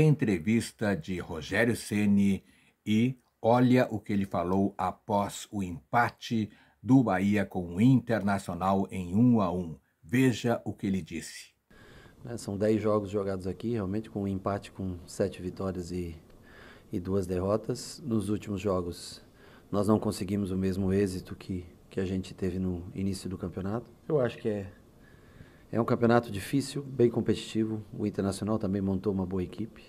entrevista de Rogério Ceni e olha o que ele falou após o empate do Bahia com o Internacional em 1 a 1. Veja o que ele disse. Né, são 10 jogos jogados aqui, realmente com um empate com 7 vitórias e, e duas derrotas. Nos últimos jogos, nós não conseguimos o mesmo êxito que, que a gente teve no início do campeonato. Eu acho que é é um campeonato difícil, bem competitivo. O Internacional também montou uma boa equipe.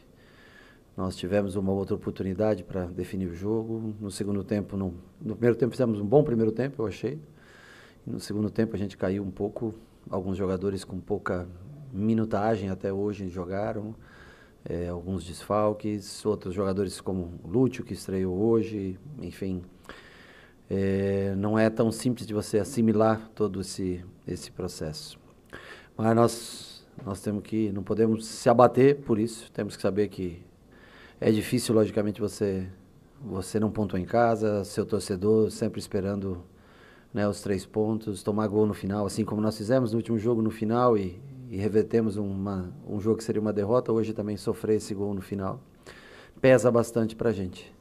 Nós tivemos uma outra oportunidade para definir o jogo. No segundo tempo, no, no, primeiro tempo fizemos um bom primeiro tempo, eu achei. E no segundo tempo a gente caiu um pouco. Alguns jogadores com pouca minutagem até hoje jogaram. É, alguns desfalques, outros jogadores como Lúcio, que estreou hoje, enfim. É, não é tão simples de você assimilar todo esse, esse processo. Mas nós, nós temos que, não podemos se abater por isso, temos que saber que é difícil, logicamente, você, você não pontuar em casa, seu torcedor sempre esperando né, os três pontos, tomar gol no final, assim como nós fizemos no último jogo no final e, e revertemos uma, um jogo que seria uma derrota, hoje também sofrer esse gol no final. Pesa bastante para gente.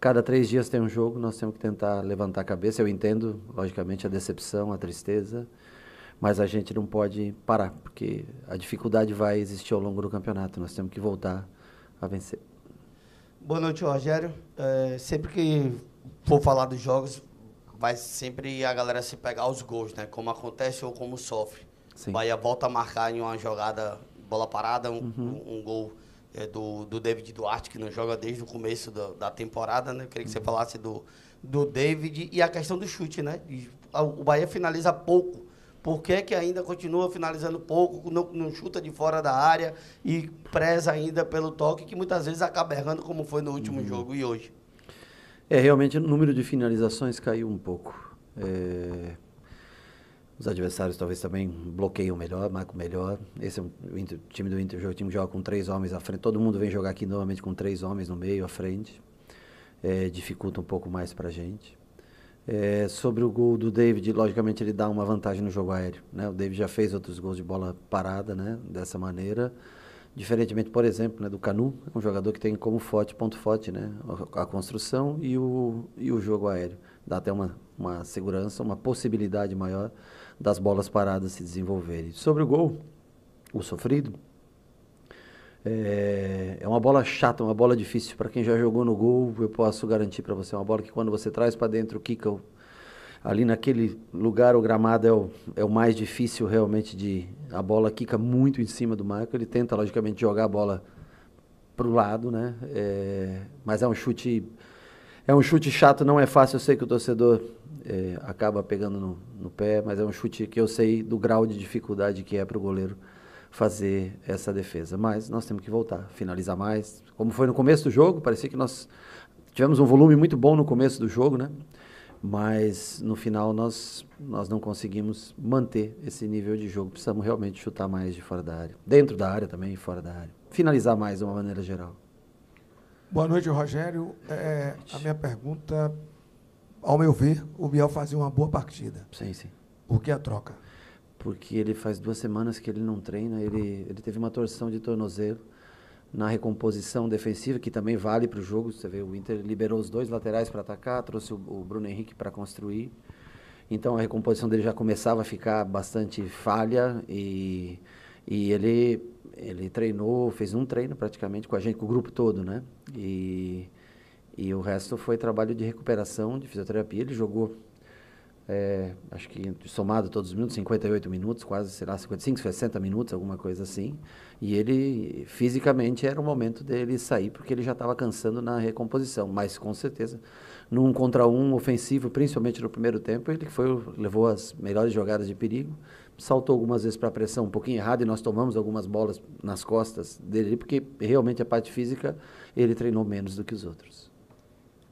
Cada três dias tem um jogo, nós temos que tentar levantar a cabeça. Eu entendo, logicamente, a decepção, a tristeza, mas a gente não pode parar, porque a dificuldade vai existir ao longo do campeonato. Nós temos que voltar a vencer. Boa noite, Rogério. É, sempre que for falar dos jogos, vai sempre a galera se pegar os gols, né? Como acontece ou como sofre. Sim. Bahia volta a marcar em uma jogada, bola parada, um, uhum. um, gol é, do, do David Duarte, que não joga desde o começo da, da temporada, né? Eu queria que uhum. você falasse do, do David e a questão do chute, né? Ah, o Bahia finaliza pouco por que, que ainda continua finalizando pouco, não, não, chuta de fora da área e preza ainda pelo toque, que muitas vezes acaba errando, como foi no último uhum. jogo e hoje? É, realmente o número de finalizações caiu um pouco. É, os adversários talvez também bloqueiam melhor, marcam melhor. Esse é o, Inter, time do Inter, o time joga com três homens à frente. Todo mundo vem jogar aqui normalmente com três homens no meio, à frente. É, dificulta um pouco mais para a gente. É, sobre o gol do David, logicamente ele dá uma vantagem no jogo aéreo. Né? O David já fez outros gols de bola parada né? dessa maneira. Diferentemente, por exemplo, né, do Canu, é um jogador que tem como forte, ponto forte, né, a construção e o, e o jogo aéreo. Dá até uma, uma segurança, uma possibilidade maior das bolas paradas se desenvolverem. Sobre o gol, o sofrido, é, é uma bola chata, uma bola difícil. Para quem já jogou no gol, eu posso garantir para você. É uma bola que quando você traz para dentro, quica ali naquele lugar o gramado é o, é o mais difícil realmente de a bola quica muito em cima do Marco ele tenta logicamente jogar a bola para o lado né é, mas é um chute é um chute chato não é fácil eu sei que o torcedor é, acaba pegando no, no pé mas é um chute que eu sei do grau de dificuldade que é para o goleiro fazer essa defesa. Mas nós temos que voltar, finalizar mais. Como foi no começo do jogo, parecia que nós tivemos um volume muito bom no começo do jogo, né? Mas no final nós, nós não conseguimos manter esse nível de jogo. Precisamos realmente chutar mais de fora da área. Dentro da área também e fora da área. Finalizar mais de uma maneira geral. Boa noite, Rogério. É, é, a minha pergunta, ao meu ver, o Biel fazia uma boa partida. Sim, sim. Por que a troca? porque ele faz duas semanas que ele não treina, ele, ele teve uma torção de tornozelo na recomposição defensiva, que também vale para o jogo. Você vê, o Inter liberou os dois laterais para atacar, trouxe o, o Bruno Henrique para construir. Então a recomposição dele já começava a ficar bastante falha e, e ele, ele treinou, fez um treino praticamente com a gente, com o grupo todo, né? E, e o resto foi trabalho de recuperação, de fisioterapia. Ele jogou é, acho que somado todos os minutos, 58 minutos, quase, sei lá, 55, 60 minutos, alguma coisa assim. E ele, fisicamente, era o momento dele sair, porque ele já estava cansando na recomposição. Mas, com certeza, num contra um ofensivo, principalmente no primeiro tempo, ele foi, levou as melhores jogadas de perigo, saltou algumas vezes para a pressão um pouquinho errado e nós tomamos algumas bolas nas costas dele, porque realmente a parte física ele treinou menos do que os outros.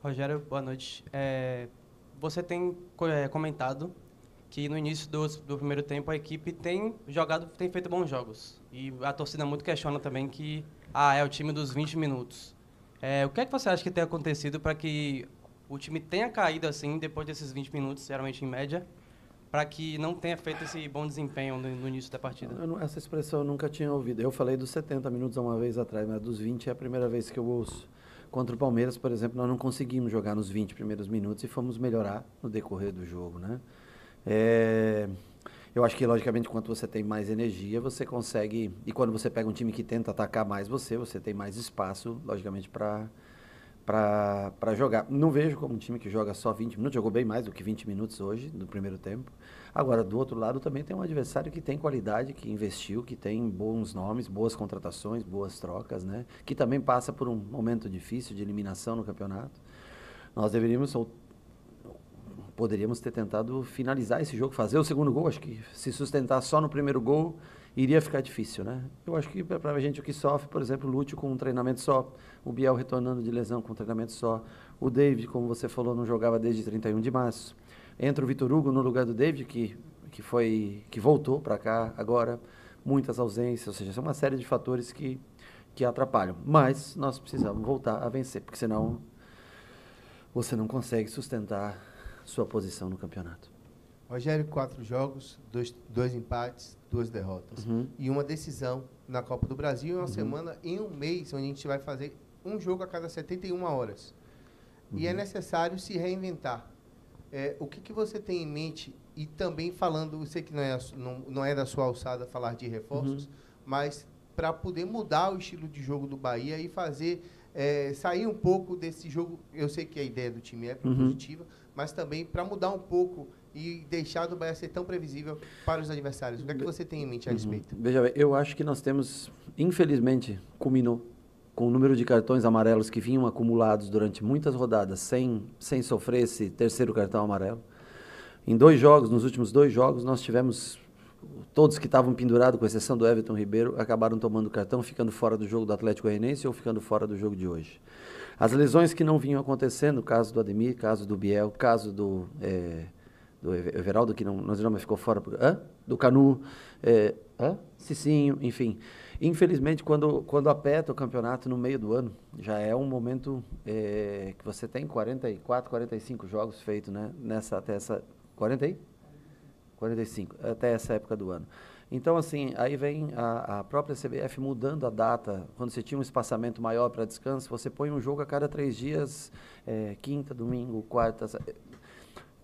Rogério, boa noite. É, você tem é, comentado que no início do, do, primeiro tempo a equipe tem jogado, tem feito bons jogos. E a torcida muito questiona também que ah, é o time dos 20 minutos. É, o que é que você acha que tem acontecido para que o time tenha caído assim depois desses 20 minutos, geralmente em média, para que não tenha feito esse bom desempenho no, no início da partida? essa expressão eu nunca tinha ouvido. Eu falei dos 70 minutos há uma vez atrás, mas dos 20 é a primeira vez que eu ouço. Contra o Palmeiras, por exemplo, nós não conseguimos jogar nos 20 primeiros minutos e fomos melhorar no decorrer do jogo, né? É, eu acho que, logicamente, quanto você tem mais energia, você consegue. E quando você pega um time que tenta atacar mais você, você tem mais espaço, logicamente, para para jogar. Não vejo como um time que joga só 20 minutos, jogou bem mais do que 20 minutos hoje, no primeiro tempo. Agora, do outro lado, também tem um adversário que tem qualidade, que investiu, que tem bons nomes, boas contratações, boas trocas, né? Que também passa por um momento difícil de eliminação no campeonato. Nós deveríamos poderíamos ter tentado finalizar esse jogo, fazer o segundo gol, acho que se sustentar só no primeiro gol iria ficar difícil, né? Eu acho que para a gente o que sofre, por exemplo, o Lúcio com um treinamento só, o Biel retornando de lesão com um treinamento só, o David, como você falou, não jogava desde 31 de março. Entra o Vitor Hugo no lugar do David, que, que, foi, que voltou para cá agora, muitas ausências, ou seja, são uma série de fatores que, que atrapalham. Mas nós precisamos voltar a vencer, porque senão você não consegue sustentar sua posição no campeonato. Rogério, quatro jogos, dois, dois empates, duas derrotas. Uhum. E uma decisão na Copa do Brasil em uma uhum. semana, em um mês, onde a gente vai fazer um jogo a cada 71 horas. Uhum. E é uhum. necessário se reinventar. É, o que, que você tem em mente? E também falando, eu sei que não é, não, não é da sua alçada falar de reforços, uhum. mas para poder mudar o estilo de jogo do Bahia e fazer é, sair um pouco desse jogo. Eu sei que a ideia do time é uhum. positiva mas também para mudar um pouco e deixar o Bahia ser tão previsível para os adversários? O que é que você tem em mente a uhum. respeito? Uhum. Veja bem, eu acho que nós temos, infelizmente, culminou com o número de cartões amarelos que vinham acumulados durante muitas rodadas sem, sem sofrer esse terceiro cartão amarelo. Em dois jogos, nos últimos dois jogos, nós tivemos todos que estavam pendurados, com exceção do Everton Ribeiro, acabaram tomando cartão, ficando fora do jogo do Atlético Goianiense ou ficando fora do jogo de hoje. As lesões que não vinham acontecendo, caso do Ademir, caso do Biel, caso do é, do Everaldo, que não, nós mas ficou fora, hã? do Canu, é, hã? Cicinho, enfim. Infelizmente, quando, quando aperta o campeonato no meio do ano, já é um momento é, que você tem 44, 45 jogos feitos, né? Nessa, até essa... 40 aí? 45, até essa época do ano. Então, assim, aí vem a, a, própria CBF mudando a data. Quando você tinha um espaçamento maior para descanso, você põe um jogo a cada três dias, é, quinta, domingo, quarta.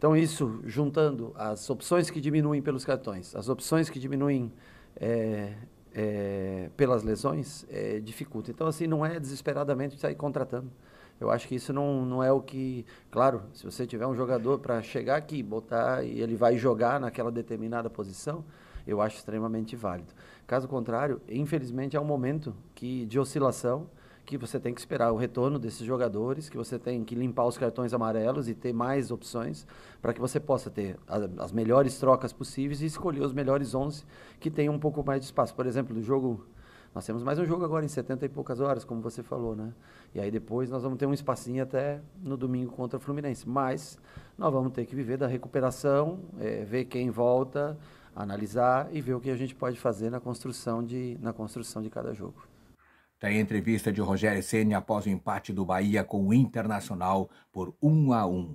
Então, isso juntando as opções que diminuem pelos cartões, as opções que diminuem é, é, pelas lesões, é, dificulta. Então, assim, não é desesperadamente sair contratando. Eu acho que isso não, não é o que. Claro, se você tiver um jogador para chegar aqui, botar e ele vai jogar naquela determinada posição, eu acho extremamente válido. Caso contrário, infelizmente é um momento que, de oscilação que você tem que esperar o retorno desses jogadores, que você tem que limpar os cartões amarelos e ter mais opções para que você possa ter a, as melhores trocas possíveis e escolher os melhores 11 que tenham um pouco mais de espaço. Por exemplo, do jogo nós temos mais um jogo agora em 70 e poucas horas, como você falou, né? E aí depois nós vamos ter um espacinho até no domingo contra o Fluminense. Mas nós vamos ter que viver da recuperação, é, ver quem volta, analisar e ver o que a gente pode fazer na construção de, na construção de cada jogo. Da entrevista de Rogério Ceni após o empate do Bahia com o Internacional por 1 a 1.